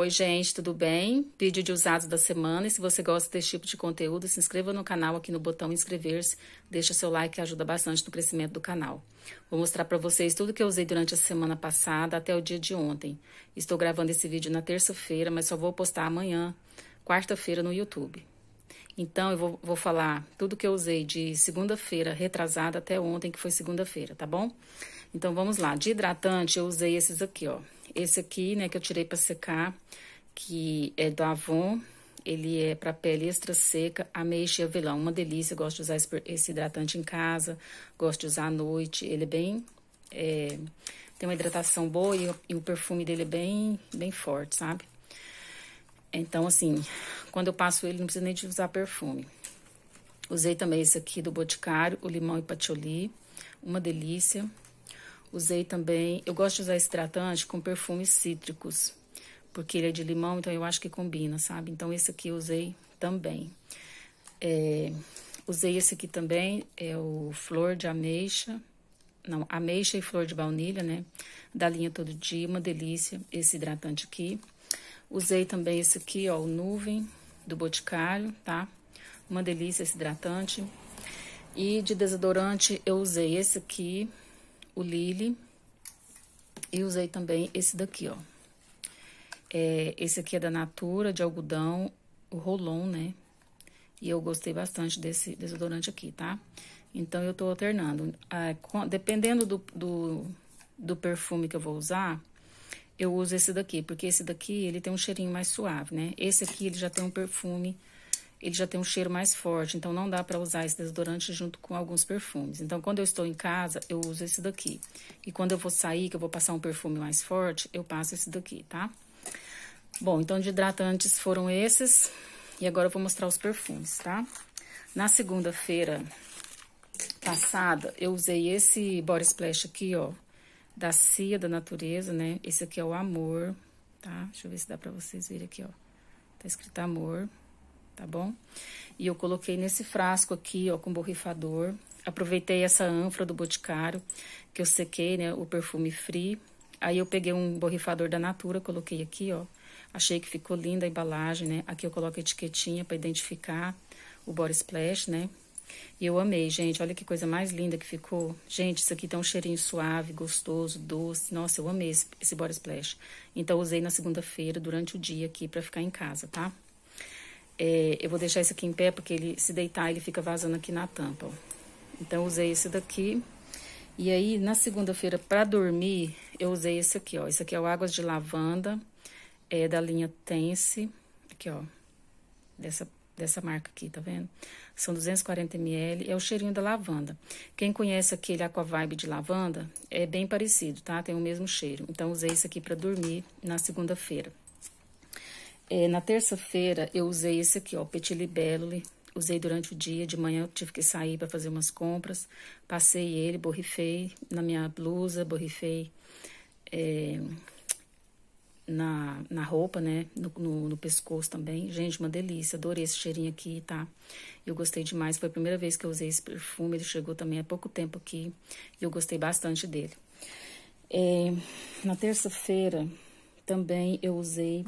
Oi, gente, tudo bem? Vídeo de usados da semana. E se você gosta desse tipo de conteúdo, se inscreva no canal aqui no botão inscrever-se. Deixa seu like que ajuda bastante no crescimento do canal. Vou mostrar para vocês tudo que eu usei durante a semana passada até o dia de ontem. Estou gravando esse vídeo na terça-feira, mas só vou postar amanhã, quarta-feira, no YouTube. Então, eu vou, vou, falar tudo que eu usei de segunda-feira retrasada até ontem, que foi segunda-feira, tá bom? Então vamos lá, de hidratante eu usei esses aqui, ó. Esse aqui, né, que eu tirei para secar, que é do Avon, ele é para pele extra seca, ameixa e avelã, uma delícia, eu gosto de usar esse hidratante em casa, gosto de usar à noite, ele é bem é, tem uma hidratação boa e, e, o perfume dele é bem, bem forte, sabe? Então, assim, quando eu passo ele, não precisa nem de usar perfume. Usei também esse aqui do Boticário, o limão e patchouli, uma delícia. Usei também, eu gosto de usar esse hidratante com perfumes cítricos, porque ele é de limão, então eu acho que combina, sabe? Então esse aqui eu usei também. É, usei esse aqui também, é o flor de ameixa, não, ameixa e flor de baunilha, né? Da linha Todo Dia, uma delícia esse hidratante aqui. Usei também esse aqui, ó, o Nuvem, do Boticário, tá? Uma delícia esse hidratante. E de desodorante eu usei esse aqui, o Lily. E usei também esse daqui, ó. É, esse aqui é da Natura, de algodão, o Rolon, né? E eu gostei bastante desse desodorante aqui, tá? Então, eu tô alternando. Ah, dependendo do, do, do perfume que eu vou usar, eu uso esse daqui, porque esse daqui, ele tem um cheirinho mais suave, né? Esse aqui, ele já tem um perfume ele já tem um cheiro mais forte, então não dá para usar esse desodorante junto com alguns perfumes. Então, quando eu estou em casa, eu uso esse daqui. E quando eu vou sair, que eu vou passar um perfume mais forte, eu passo esse daqui, tá? Bom, então de hidratantes foram esses. E agora eu vou mostrar os perfumes, tá? Na segunda-feira passada, eu usei esse Body Splash aqui, ó, da Cia da Natureza, né? Esse aqui é o Amor, tá? Deixa eu ver se dá pra vocês verem aqui, ó. Tá escrito Amor tá bom? E eu coloquei nesse frasco aqui, ó, com borrifador. Aproveitei essa anfra do Boticário, que eu sequei, né, o perfume Free. Aí eu peguei um borrifador da Natura, coloquei aqui, ó. Achei que ficou linda a embalagem, né? Aqui eu coloco a etiquetinha para identificar o body splash, né? E eu amei, gente. Olha que coisa mais linda que ficou. Gente, isso aqui tá um cheirinho suave, gostoso, doce. Nossa, eu amei esse, esse body splash. Então, usei na segunda-feira, durante o dia aqui, para ficar em casa, tá? É, eu vou deixar esse aqui em pé porque ele se deitar ele fica vazando aqui na tampa. Ó. Então usei esse daqui. E aí na segunda-feira para dormir eu usei esse aqui, ó. Esse aqui é o Águas de Lavanda, é da linha Tense, aqui ó, dessa dessa marca aqui, tá vendo? São 240 ml, é o cheirinho da lavanda. Quem conhece aquele Aquavibe de lavanda, é bem parecido, tá? Tem o mesmo cheiro. Então usei isso aqui para dormir na segunda-feira. É, na terça-feira eu usei esse aqui, ó, Petit Usei durante o dia, de manhã eu tive que sair para fazer umas compras. Passei ele, borrifei na minha blusa, borrifei é, na, na roupa, né? No, no, no, pescoço também. Gente, uma delícia, adorei esse cheirinho aqui, tá? Eu gostei demais, foi a primeira vez que eu usei esse perfume, ele chegou também há pouco tempo aqui. E eu gostei bastante dele. É, na terça-feira também eu usei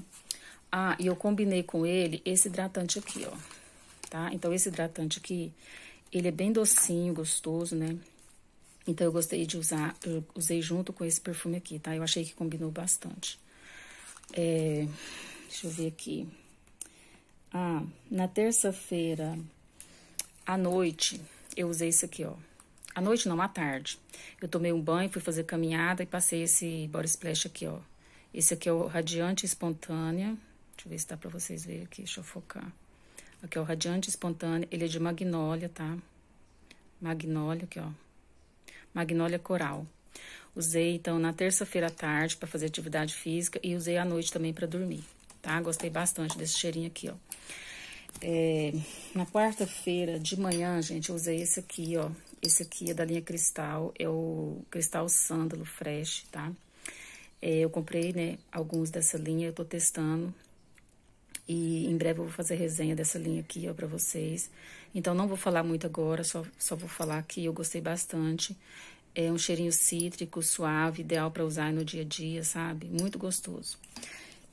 ah, e eu combinei com ele esse hidratante aqui, ó. Tá? Então, esse hidratante aqui, ele é bem docinho, gostoso, né? Então, eu gostei de usar, eu usei junto com esse perfume aqui, tá? Eu achei que combinou bastante. É, deixa eu ver aqui. Ah, na terça-feira, à noite, eu usei isso aqui, ó. À noite, não, à tarde. Eu tomei um banho, fui fazer caminhada e passei esse Body Splash aqui, ó. Esse aqui é o Radiante Espontânea. Deixa eu ver se dá para vocês verem aqui, deixa eu focar. Aqui é o radiante espontâneo, ele é de magnólia, tá? Magnólia aqui, ó. Magnólia coral. Usei então na terça-feira à tarde para fazer atividade física e usei à noite também para dormir, tá? Gostei bastante desse cheirinho aqui, ó. É, na quarta-feira de manhã, gente, eu usei esse aqui, ó. Esse aqui é da linha Cristal, é o Cristal Sândalo Fresh, tá? É, eu comprei, né, alguns dessa linha, eu tô testando. E em breve eu vou fazer resenha dessa linha aqui, ó, pra vocês. Então, não vou falar muito agora, só, só vou falar que eu gostei bastante. É um cheirinho cítrico, suave, ideal para usar no dia a dia, sabe? Muito gostoso.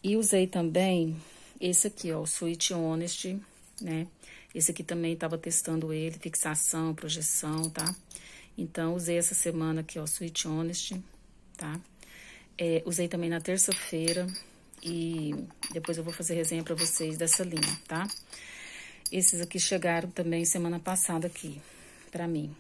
E usei também esse aqui, ó, o Sweet Honest, né? Esse aqui também tava testando ele, fixação, projeção, tá? Então, usei essa semana aqui, ó, Sweet Honest, tá? É, usei também na terça-feira, e depois eu vou fazer resenha para vocês dessa linha, tá? Esses aqui chegaram também semana passada aqui, para mim.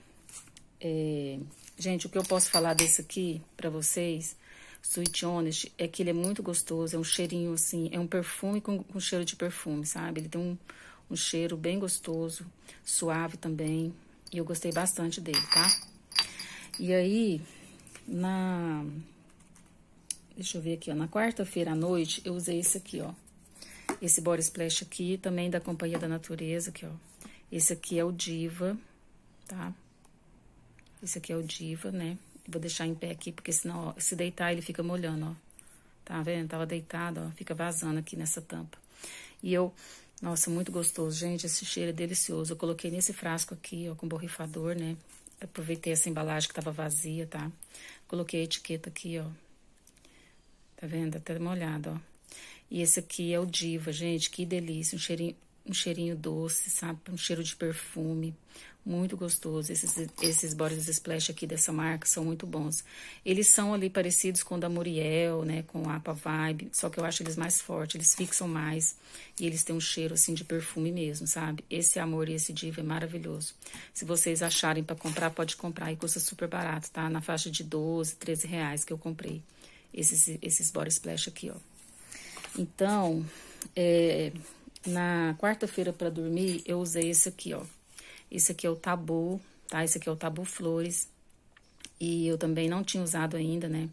É, gente, o que eu posso falar desse aqui para vocês, Sweet Honest, é que ele é muito gostoso, é um cheirinho assim, é um perfume com, com cheiro de perfume, sabe? Ele tem um, um cheiro bem gostoso, suave também, e eu gostei bastante dele, tá? E aí, na Deixa eu ver aqui, ó. Na quarta-feira à noite, eu usei esse aqui, ó. Esse Body Splash aqui, também da Companhia da Natureza, aqui, ó. Esse aqui é o Diva, tá? Esse aqui é o Diva, né? Vou deixar em pé aqui, porque senão, ó, se deitar, ele fica molhando, ó. Tá vendo? Tava deitado, ó. Fica vazando aqui nessa tampa. E eu... Nossa, muito gostoso, gente. Esse cheiro é delicioso. Eu coloquei nesse frasco aqui, ó, com borrifador, né? Aproveitei essa embalagem que tava vazia, tá? Coloquei a etiqueta aqui, ó, Tá vendo? Até molhado, ó. E esse aqui é o Diva, gente. Que delícia. Um cheirinho, um cheirinho doce, sabe? Um cheiro de perfume. Muito gostoso. Esses, esses Boris Splash aqui dessa marca são muito bons. Eles são ali parecidos com o da Muriel, né? Com a Apa Vibe. Só que eu acho eles mais fortes. Eles fixam mais. E eles têm um cheiro, assim, de perfume mesmo, sabe? Esse Amor e esse Diva é maravilhoso. Se vocês acharem para comprar, pode comprar. E custa super barato, tá? Na faixa de 12, 13 reais que eu comprei esses, esses body splash aqui, ó. Então, é, na quarta-feira para dormir, eu usei esse aqui, ó. Esse aqui é o Tabu, tá? Esse aqui é o Tabu Flores. E eu também não tinha usado ainda, né?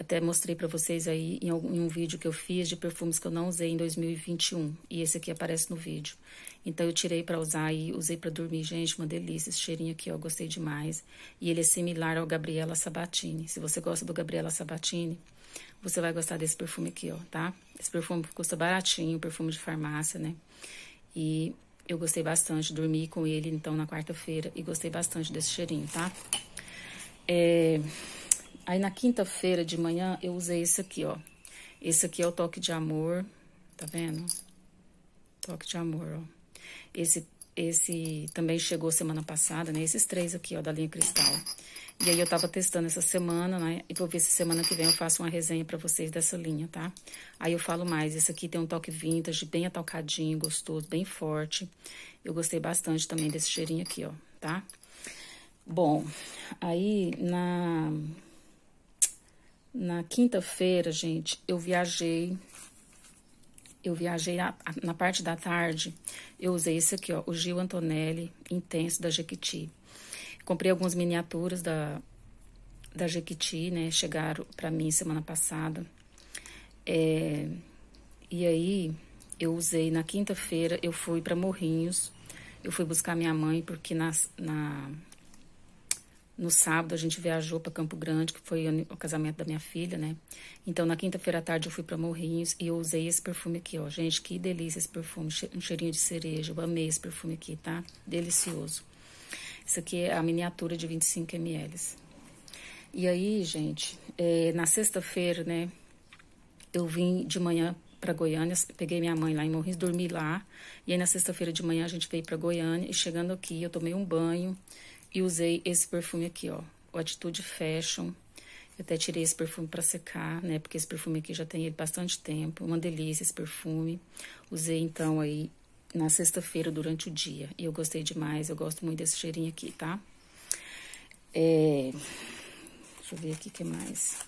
Até mostrei para vocês aí em, algum, um vídeo que eu fiz de perfumes que eu não usei em 2021. E esse aqui aparece no vídeo. Então, eu tirei para usar e usei para dormir. Gente, uma delícia esse cheirinho aqui, ó. Gostei demais. E ele é similar ao Gabriela Sabatini. Se você gosta do Gabriela Sabatini, você vai gostar desse perfume aqui, ó, tá? Esse perfume custa baratinho, perfume de farmácia, né? E eu gostei bastante. Dormi com ele, então, na quarta-feira. E gostei bastante desse cheirinho, tá? É... Aí na quinta-feira de manhã eu usei esse aqui, ó. Esse aqui é o toque de amor, tá vendo? Toque de amor, ó. Esse, esse também chegou semana passada, né? Esses três aqui, ó, da linha Cristal. E aí eu tava testando essa semana, né? E vou ver se semana que vem eu faço uma resenha pra vocês dessa linha, tá? Aí eu falo mais. Esse aqui tem um toque vintage, bem atalcadinho, gostoso, bem forte. Eu gostei bastante também desse cheirinho aqui, ó, tá? Bom, aí na na quinta-feira, gente, eu viajei. Eu viajei na, na parte da tarde. Eu usei esse aqui, ó, o Gil Antonelli Intenso da Jequiti. Comprei algumas miniaturas da, da Jequiti, né? Chegaram para mim semana passada. É, e aí, eu usei na quinta-feira, eu fui para Morrinhos. Eu fui buscar minha mãe, porque nas, na, no sábado a gente viajou para Campo Grande, que foi o casamento da minha filha, né? Então na quinta-feira à tarde eu fui para Morrinhos e eu usei esse perfume aqui, ó. Gente, que delícia esse perfume, um cheirinho de cereja. Eu amei esse perfume aqui, tá? Delicioso. Isso aqui é a miniatura de 25 ml. E aí, gente, é, na sexta-feira, né? Eu vim de manhã para Goiânia, peguei minha mãe lá em Morrinhos, dormi lá. E aí na sexta-feira de manhã a gente veio para Goiânia e chegando aqui eu tomei um banho e usei esse perfume aqui, ó. O Atitude Fashion. Eu até tirei esse perfume para secar, né? Porque esse perfume aqui já tem bastante tempo. É uma delícia esse perfume. Usei então aí na sexta-feira durante o dia. E eu gostei demais. Eu gosto muito desse cheirinho aqui, tá? É... Deixa eu ver aqui o que mais.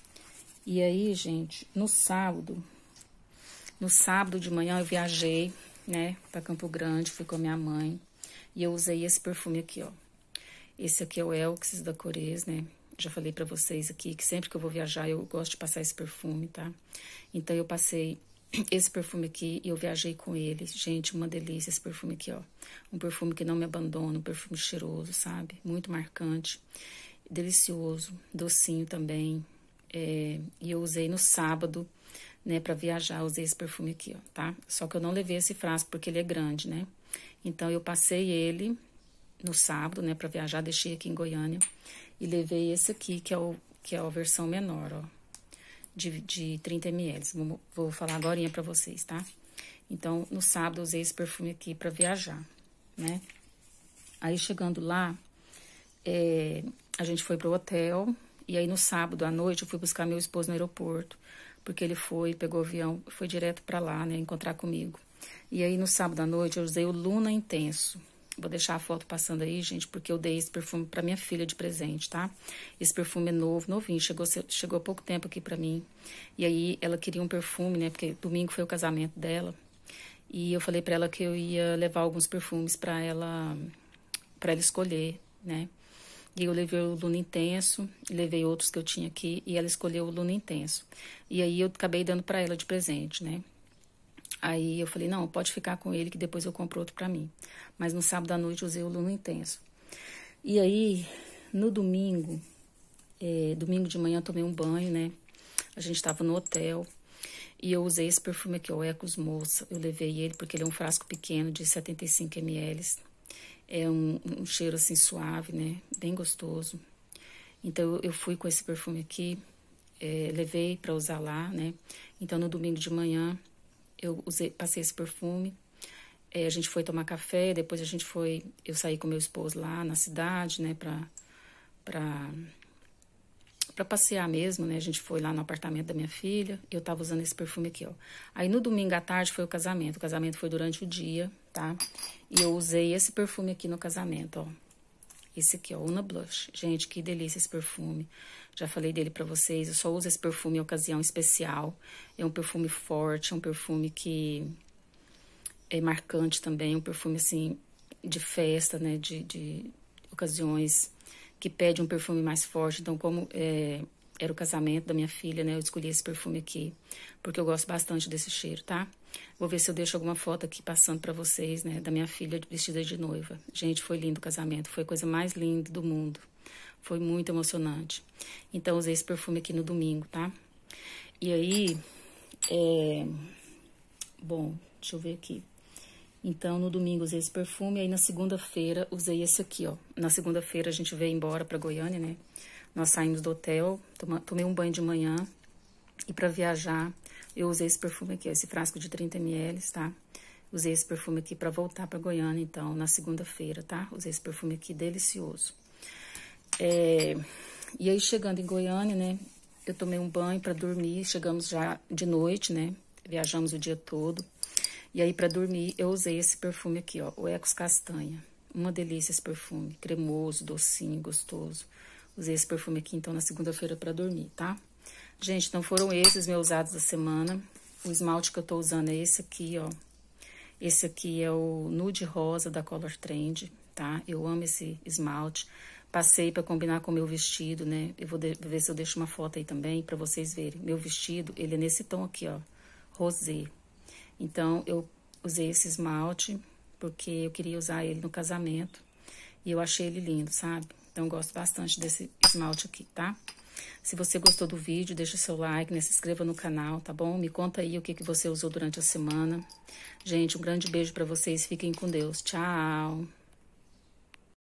E aí, gente, no sábado, no sábado de manhã eu viajei, né, para Campo Grande, fui com a minha mãe. E eu usei esse perfume aqui, ó. Esse aqui é o Elxis da Cores, né? Já falei para vocês aqui que sempre que eu vou viajar eu gosto de passar esse perfume, tá? Então eu passei esse perfume aqui e eu viajei com ele. Gente, uma delícia esse perfume aqui, ó. Um perfume que não me abandona, um perfume cheiroso, sabe? Muito marcante, delicioso, docinho também. É, e eu usei no sábado, né, para viajar, eu usei esse perfume aqui, ó, tá? Só que eu não levei esse frasco porque ele é grande, né? Então eu passei ele no sábado, né, para viajar, deixei aqui em Goiânia e levei esse aqui, que é, o, que é a versão menor, ó, de, de 30 ml. Vou, vou falar agora para vocês, tá? Então, no sábado, usei esse perfume aqui para viajar, né? Aí, chegando lá, é, a gente foi pro hotel, e aí no sábado à noite eu fui buscar meu esposo no aeroporto, porque ele foi, pegou o avião, foi direto para lá, né, encontrar comigo. E aí no sábado à noite eu usei o Luna Intenso, Vou deixar a foto passando aí, gente, porque eu dei esse perfume para minha filha de presente, tá? Esse perfume é novo, novinho, chegou, chegou há pouco tempo aqui para mim. E aí ela queria um perfume, né? Porque domingo foi o casamento dela. E eu falei para ela que eu ia levar alguns perfumes para ela para ela escolher, né? E eu levei o Luna Intenso, levei outros que eu tinha aqui e ela escolheu o Luna Intenso. E aí eu acabei dando para ela de presente, né? Aí eu falei, não, pode ficar com ele que depois eu compro outro para mim. Mas no sábado à noite eu usei o luno Intenso. E aí, no domingo, é, domingo de manhã eu tomei um banho, né? A gente estava no hotel e eu usei esse perfume aqui, o Ecos Moça. Eu levei ele porque ele é um frasco pequeno de 75 ml. É um, um cheiro assim suave, né? Bem gostoso. Então eu fui com esse perfume aqui, é, levei para usar lá, né? Então no domingo de manhã eu usei, passei esse perfume. É, a gente foi tomar café, depois a gente foi, eu saí com meu esposo lá na cidade, né, pra, pra, pra passear mesmo, né, a gente foi lá no apartamento da minha filha, eu tava usando esse perfume aqui, ó. Aí no domingo à tarde foi o casamento, o casamento foi durante o dia, tá? E eu usei esse perfume aqui no casamento, ó. Esse aqui, ó, Una Blush. Gente, que delícia esse perfume. Já falei dele pra vocês, eu só uso esse perfume em ocasião especial. É um perfume forte, é um perfume que é marcante também, é um perfume, assim, de festa, né, de, de ocasiões que pede um perfume mais forte. Então, como é, era o casamento da minha filha, né? Eu escolhi esse perfume aqui porque eu gosto bastante desse cheiro, tá? Vou ver se eu deixo alguma foto aqui passando para vocês, né? Da minha filha vestida de noiva. Gente, foi lindo o casamento, foi a coisa mais linda do mundo. Foi muito emocionante. Então, usei esse perfume aqui no domingo, tá? E aí, é... Bom, deixa eu ver aqui. Então, no domingo usei esse perfume, aí na segunda-feira usei esse aqui, ó. Na segunda-feira a gente veio embora para Goiânia, né? Nós saímos do hotel, tomei um banho de manhã e para viajar eu usei esse perfume aqui, esse frasco de 30 ml, tá? Usei esse perfume aqui para voltar para Goiânia, então, na segunda-feira, tá? Usei esse perfume aqui, delicioso. É, e aí, chegando em Goiânia, né? Eu tomei um banho para dormir, chegamos já de noite, né? Viajamos o dia todo. E aí, para dormir, eu usei esse perfume aqui, ó, o Ecos Castanha. Uma delícia esse perfume, cremoso, docinho, gostoso. Usei esse perfume aqui, então, na segunda-feira para dormir, tá? Gente, então foram esses meus usados da semana. O esmalte que eu tô usando é esse aqui, ó. Esse aqui é o Nude Rosa da Color Trend, tá? Eu amo esse esmalte. Passei para combinar com o meu vestido, né? Eu vou ver se eu deixo uma foto aí também para vocês verem. Meu vestido, ele é nesse tom aqui, ó. Rosé. Então, eu usei esse esmalte porque eu queria usar ele no casamento. E eu achei ele lindo, sabe? Então, eu gosto bastante desse esmalte aqui, tá? Se você gostou do vídeo, deixa seu like, né? se inscreva no canal, tá bom? Me conta aí o que, que você usou durante a semana. Gente, um grande beijo para vocês. Fiquem com Deus. Tchau!